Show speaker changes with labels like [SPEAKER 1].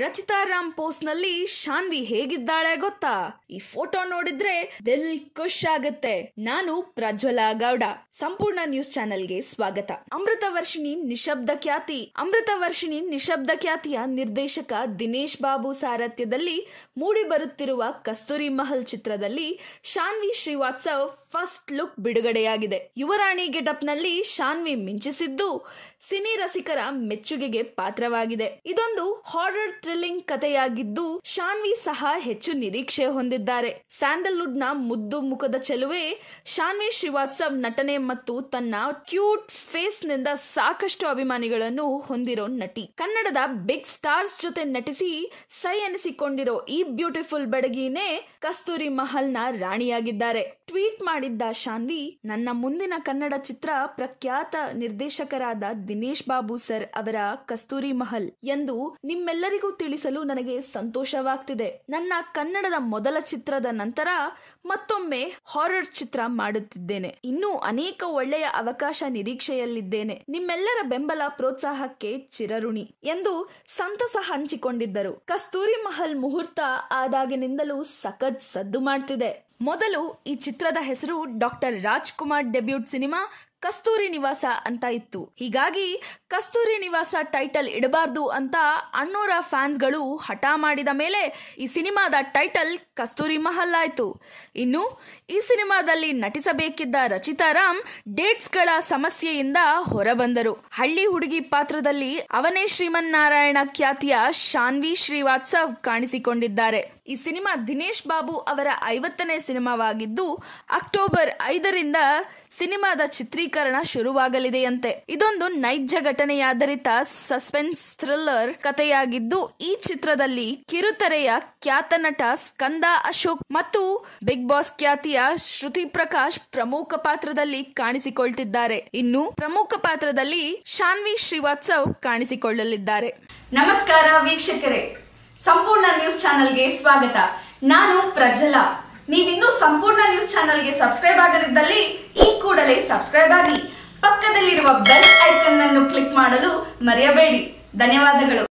[SPEAKER 1] Rachita Ram post ನಲ್ಲಿ ಶಾನ್ವಿ ಹೇಗಿದ್ದಾಳೆ ಗೊತ್ತಾ ಈ ಫೋಟೋ ನೋಡಿದ್ರೆ ದಿಲ್ ಖುಷ್ ಆಗುತ್ತೆ ನಾನು ಪ್ರಜ್ವಲ ಗೌಡ ಸಂಪೂರ್ಣ ನ್ಯೂಸ್ ಚಾನೆಲ್ಗೆ ಸ್ವಾಗತ ಅಮೃತ ವರ್ಷಿಣಿ ನಿಶಬ್ದ ಖ್ಯಾತಿ ಅಮೃತ ವರ್ಷಿಣಿ ನಿಶಬ್ದ ಖ್ಯಾತಿಯ ನಿರ್ದೇಶಕ ದಿನೇಶ್ ಬಾಬು ಸಾರಥ್ಯದಲ್ಲಿ ಮೂಡಿ ಬರುತ್ತಿರುವ ಕಸ್ತೂರಿ ಮಹಲ್ ಚಿತ್ರದಲ್ಲಿ ಶಾನ್ವಿ ಶ್ರೀವಾತ್ಸವ್ ಫಸ್ಟ್ ಲುಕ್ ಬಿಡುಗಡೆಯಾಗಿದೆ ಯುವರಾಣಿ ಗೆಟಪ್ ನಲ್ಲಿ ಶಾನ್ವಿ ಮಿಂಚಿಸಿದ್ದು ಸಿನಿ ರಸಿಕರ ಮೆಚ್ಚುಗೆಗೆ ಪಾತ್ರವಾಗಿದೆ ಇದೊಂದು ಹಾರರ್ ಥ್ರಿಲ್ಲಿಂಗ್ ಕಥೆಯಾಗಿದ್ದು ಶಾನ್ವಿ ಸಹ ಹೆಚ್ಚು ನಿರೀಕ್ಷೆ ಹೊಂದಿದ್ದಾರೆ ಸ್ಯಾಂಡಲ್ವುಡ್ ನ ಮುದ್ದು ಮುಖದ ಚೆಲುವೆ ಶಾನ್ವಿ ಶ್ರೀವಾತ್ಸವ್ ನಟನೆ ಮತ್ತು ತನ್ನ ಕ್ಯೂಟ್ ಫೇಸ್ ನಿಂದ ಸಾಕಷ್ಟು ಅಭಿಮಾನಿಗಳನ್ನು ಹೊಂದಿರೋ ನಟಿ ಕನ್ನಡದ ಬಿಗ್ ಸ್ಟಾರ್ಸ್ ಜೊತೆ ನಟಿಸಿ ಸೈ ಎನಿಸಿಕೊಂಡಿರೋ ಈ ಬ್ಯೂಟಿಫುಲ್ ಬೆಡಗಿನೇ ಕಸ್ತೂರಿ ಮಹಲ್ ನ ರಾಣಿಯಾಗಿದ್ದಾರೆ ಟ್ವೀಟ್ ಮಾಡಿದ್ದ ಶಾನ್ವಿ ನನ್ನ ಮುಂದಿನ ಕನ್ನಡ ಚಿತ್ರ ಪ್ರಖ್ಯಾತ ನಿರ್ದೇಶಕರಾದ ದಿನೇಶ್ ಬಾಬು ಸರ್ ಅವರ ಕಸ್ತೂರಿ ಮಹಲ್ ಎಂದು ನಿಮ್ಮೆಲ್ಲರಿಗೂ ತಿಳಿಸಲು ನನಗೆ ಸಂತೋಷವಾಗ್ತಿದೆ ನನ್ನ ಕನ್ನಡದ ಮೊದಲ ಚಿತ್ರದ ನಂತರ ಮತ್ತೊಮ್ಮೆ ಹಾರರ್ ಚಿತ್ರ ಮಾಡುತ್ತಿದ್ದೇನೆ ಇನ್ನೂ ಅನೇಕ ಒಳ್ಳೆಯ ಅವಕಾಶ ನಿರೀಕ್ಷೆಯಲ್ಲಿದ್ದೇನೆ ನಿಮ್ಮೆಲ್ಲರ ಬೆಂಬಲ ಪ್ರೋತ್ಸಾಹಕ್ಕೆ ಚಿರಋಣಿ ಎಂದು ಸಂತಸ ಹಂಚಿಕೊಂಡಿದ್ದರು ಕಸ್ತೂರಿ ಮಹಲ್ ಮುಹೂರ್ತ ಆದಾಗಿನಿಂದಲೂ ಸಖತ್ ಸದ್ದು ಮಾಡ್ತಿದೆ ಮೊದಲು ಈ ಚಿತ್ರದ ಹೆಸರು doctor Rajkumar debut cinema Kasturi Nivasa ಅಂತ ಇತ್ತು ಹೀಗಾಗಿ ಕಸ್ತೂರಿ ನಿವಾಸ ಟೈಟಲ್ ಇಡಬಾರ್ದು ಅಂತ ಅಣ್ಣೋರ ಫ್ಯಾನ್ಸ್ಗಳು ಹಠ ಮಾಡಿದ ಮೇಲೆ ಈ ಸಿನಿಮಾದ ಟೈಟಲ್ ಕಸ್ತೂರಿ ಮಹಲ್ ಆಯ್ತು ಇನ್ನು ಈ ಸಿನಿಮಾದಲ್ಲಿ ನಟಿಸಬೇಕಿದ್ದ ರಚಿತಾ ರಾಮ್ ಡೇಟ್ಸ್ಗಳ ಸಮಸ್ಯೆಯಿಂದ ಹೊರಬಂದರು ಹಳ್ಳಿ ಹುಡುಗಿ ಪಾತ್ರದಲ್ಲಿ ಅವನೇ ಶ್ರೀಮನ್ನಾರಾಯಣ ಖ್ಯಾತಿಯ ಶಾನ್ವಿ ಶ್ರೀವಾತ್ಸವ್ ಕಾಣಿಸಿಕೊಂಡಿದ್ದಾರೆ ಈ ಸಿನಿಮಾ ದಿನೇಶ್ ಬಾಬು ಅವರ ಐವತ್ತನೇ ಸಿನಿಮಾವಾಗಿದ್ದು ಅಕ್ಟೋಬರ್ ಐದರಿಂದ ಸಿನಿಮಾದ ಚಿತ್ರೀಕರಣ ಶುರುವಾಗಲಿದೆಯಂತೆ ಇದೊಂದು ನೈಜ ಘಟನೆಯಾಧಾರಿತ ಸಸ್ಪೆನ್ಸ್ ಥ್ರಿಲ್ಲರ್ ಕಥೆಯಾಗಿದ್ದು ಈ ಚಿತ್ರದಲ್ಲಿ ಕಿರುತೆರೆಯ ಖ್ಯಾತ ನಟ ಸ್ಕಂದ ಅಶೋಕ್ ಮತ್ತು ಬಿಗ್ ಬಾಸ್ ಖ್ಯಾತಿಯ ಶ್ರುತಿ ಪ್ರಕಾಶ್ ಪ್ರಮುಖ ಪಾತ್ರದಲ್ಲಿ ಕಾಣಿಸಿಕೊಳ್ತಿದ್ದಾರೆ ಇನ್ನು ಪ್ರಮುಖ ಪಾತ್ರದಲ್ಲಿ ಶಾನ್ವಿ ಶ್ರೀವಾತ್ಸವ್ ಕಾಣಿಸಿಕೊಳ್ಳಲಿದ್ದಾರೆ ನಮಸ್ಕಾರ ವೀಕ್ಷಕರೇ ಸಂಪೂರ್ಣ ನ್ಯೂಸ್ ಚಾನೆಲ್ಗೆ ಸ್ವಾಗತ ನಾನು ಪ್ರಜಲ ನೀವಿನ್ನೂ ಸಂಪೂರ್ಣ ನ್ಯೂಸ್ ಚಾನಲ್ಗೆ ಸಬ್ಸ್ಕ್ರೈಬ್ ಆಗದಿದ್ದಲ್ಲಿ ಈ ಕೂಡಲೇ ಸಬ್ಸ್ಕ್ರೈಬ್ ಆಗಿ ಪಕ್ಕದಲ್ಲಿರುವ ಬೆಲ್ ಐಕನ್ ಅನ್ನು ಕ್ಲಿಕ್ ಮಾಡಲು ಮರೆಯಬೇಡಿ ಧನ್ಯವಾದಗಳು